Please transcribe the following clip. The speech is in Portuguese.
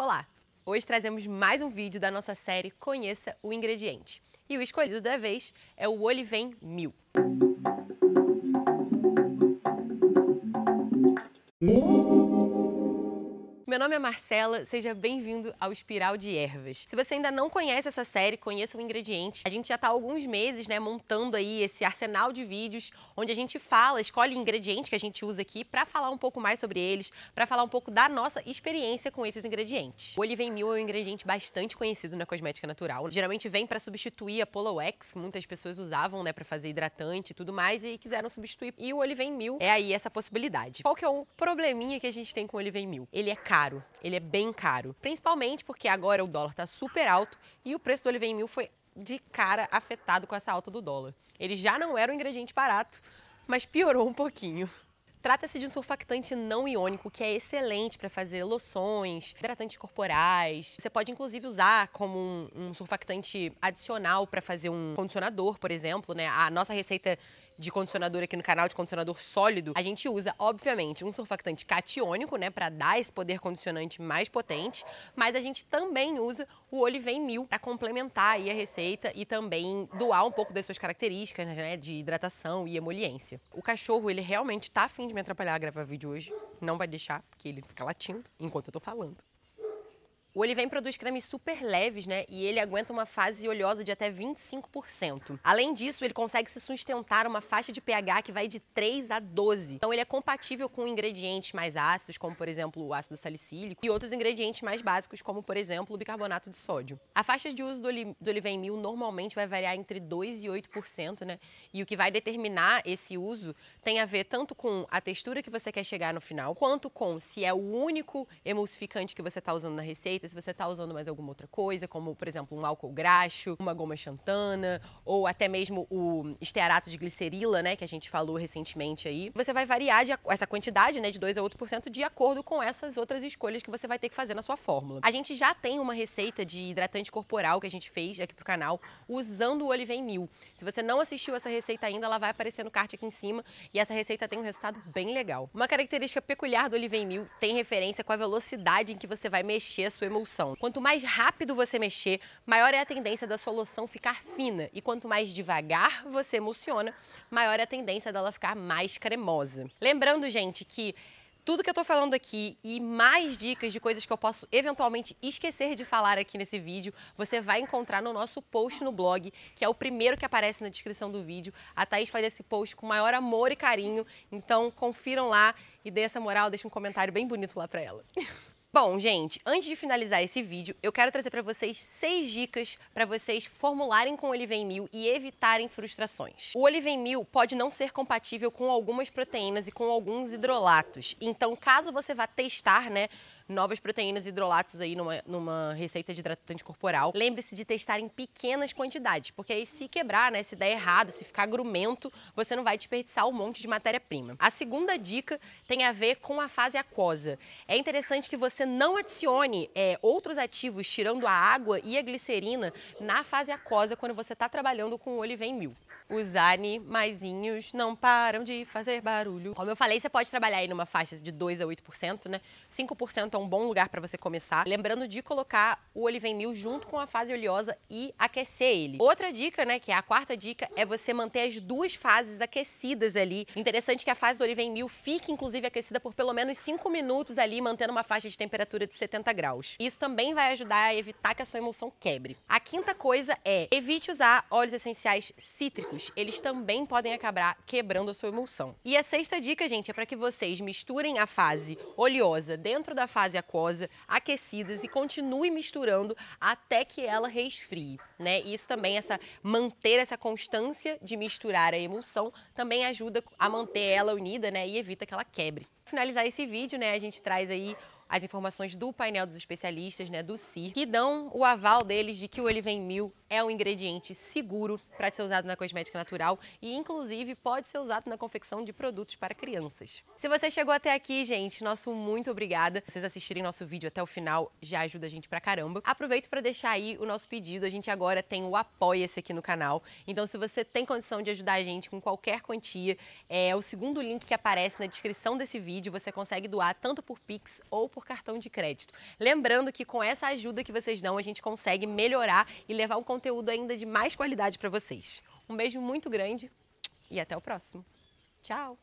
Olá! Hoje trazemos mais um vídeo da nossa série Conheça o Ingrediente. E o escolhido da vez é o Olivem mil. Hum? meu nome é Marcela, seja bem-vindo ao Espiral de Ervas. Se você ainda não conhece essa série, conheça o ingrediente. A gente já está há alguns meses, né, montando aí esse arsenal de vídeos onde a gente fala, escolhe ingredientes que a gente usa aqui para falar um pouco mais sobre eles, para falar um pouco da nossa experiência com esses ingredientes. O Olive Mil é um ingrediente bastante conhecido na cosmética natural. Geralmente vem para substituir a Poloex, que muitas pessoas usavam, né, para fazer hidratante e tudo mais e quiseram substituir. E o Olive Mil é aí essa possibilidade. Qual que é o probleminha que a gente tem com o Olive Mil? Ele é caro caro, ele é bem caro. Principalmente porque agora o dólar está super alto e o preço do oliva em mil foi de cara afetado com essa alta do dólar. Ele já não era um ingrediente barato, mas piorou um pouquinho. Trata-se de um surfactante não iônico que é excelente para fazer loções, hidratantes corporais. Você pode inclusive usar como um, um surfactante adicional para fazer um condicionador, por exemplo, né? A nossa receita de condicionador aqui no canal, de condicionador sólido, a gente usa, obviamente, um surfactante catiônico, né, para dar esse poder condicionante mais potente, mas a gente também usa o Olivem Mil para complementar aí a receita e também doar um pouco das suas características, né, né de hidratação e emoliência. O cachorro, ele realmente tá afim de me atrapalhar a gravar vídeo hoje, não vai deixar, porque ele fica latindo enquanto eu tô falando. O Olivem produz cremes super leves, né? E ele aguenta uma fase oleosa de até 25%. Além disso, ele consegue se sustentar uma faixa de pH que vai de 3 a 12. Então ele é compatível com ingredientes mais ácidos, como por exemplo o ácido salicílico, e outros ingredientes mais básicos, como por exemplo o bicarbonato de sódio. A faixa de uso do, Olivem Mil normalmente vai variar entre 2 e 8%, né? E o que vai determinar esse uso tem a ver tanto com a textura que você quer chegar no final, quanto com se é o único emulsificante que você está usando na receita, se você está usando mais alguma outra coisa, como, por exemplo, um álcool graxo, uma goma xantana, ou até mesmo o estearato de glicerila, né, que a gente falou recentemente aí. Você vai variar de, essa quantidade, né, de 2 a 8% de acordo com essas outras escolhas que você vai ter que fazer na sua fórmula. A gente já tem uma receita de hidratante corporal que a gente fez aqui pro canal usando o Olivem Mil. Se você não assistiu essa receita ainda, ela vai aparecer no card aqui em cima e essa receita tem um resultado bem legal. Uma característica peculiar do Olivem Mil tem referência com a velocidade em que você vai mexer a sua emoção solução. Quanto mais rápido você mexer, maior é a tendência da solução ficar fina. E quanto mais devagar você emulsiona, maior é a tendência dela ficar mais cremosa. Lembrando, gente, que tudo que eu tô falando aqui e mais dicas de coisas que eu posso eventualmente esquecer de falar aqui nesse vídeo, você vai encontrar no nosso post no blog, que é o primeiro que aparece na descrição do vídeo. A Thaís faz esse post com maior amor e carinho, então confiram lá e dê essa moral, deixe um comentário bem bonito lá para ela. Bom, gente, antes de finalizar esse vídeo, eu quero trazer para vocês seis dicas para vocês formularem com o Oliven Mil e evitarem frustrações. O Oliven Mil pode não ser compatível com algumas proteínas e com alguns hidrolatos. Então, caso você vá testar, né, novas proteínas hidrolatos aí numa, numa receita de hidratante corporal. Lembre-se de testar em pequenas quantidades, porque aí se quebrar, né, se der errado, se ficar grumento, você não vai desperdiçar um monte de matéria-prima. A segunda dica tem a ver com a fase aquosa. É interessante que você não adicione é, outros ativos, tirando a água e a glicerina, na fase aquosa quando você está trabalhando com o Olivem Mil. Os animaizinhos não param de fazer barulho. Como eu falei, você pode trabalhar aí numa faixa de 2 a 8%, né? 5% é um bom lugar para você começar. Lembrando de colocar o Olive Mil junto com a fase oleosa e aquecer ele. Outra dica, né, que é a quarta dica, é você manter as duas fases aquecidas ali. Interessante que a fase do Olive Mil fique, inclusive, aquecida por pelo menos 5 minutos ali, mantendo uma faixa de temperatura de 70 graus. Isso também vai ajudar a evitar que a sua emulsão quebre. A quinta coisa é evite usar óleos essenciais cítricos. Eles também podem acabar quebrando a sua emulsão. E a sexta dica, gente, é para que vocês misturem a fase oleosa dentro da fase base aquosa aquecidas e continue misturando até que ela resfrie, né? Isso também, essa manter essa constância de misturar a emulsão também ajuda a manter ela unida, né? E evita que ela quebre. Pra finalizar esse vídeo, né? A gente traz aí as informações do painel dos especialistas, né, do CIR, que dão o aval deles de que o Oliven Mil é um ingrediente seguro para ser usado na cosmética natural e, inclusive, pode ser usado na confecção de produtos para crianças. Se você chegou até aqui, gente, nosso muito obrigada. Vocês assistirem nosso vídeo até o final já ajuda a gente pra caramba. Aproveito para deixar aí o nosso pedido. A gente agora tem o Apoia-se aqui no canal. Então, se você tem condição de ajudar a gente com qualquer quantia, é o segundo link que aparece na descrição desse vídeo. Você consegue doar tanto por Pix ou por por cartão de crédito. Lembrando que com essa ajuda que vocês dão, a gente consegue melhorar e levar um conteúdo ainda de mais qualidade para vocês. Um beijo muito grande e até o próximo. Tchau!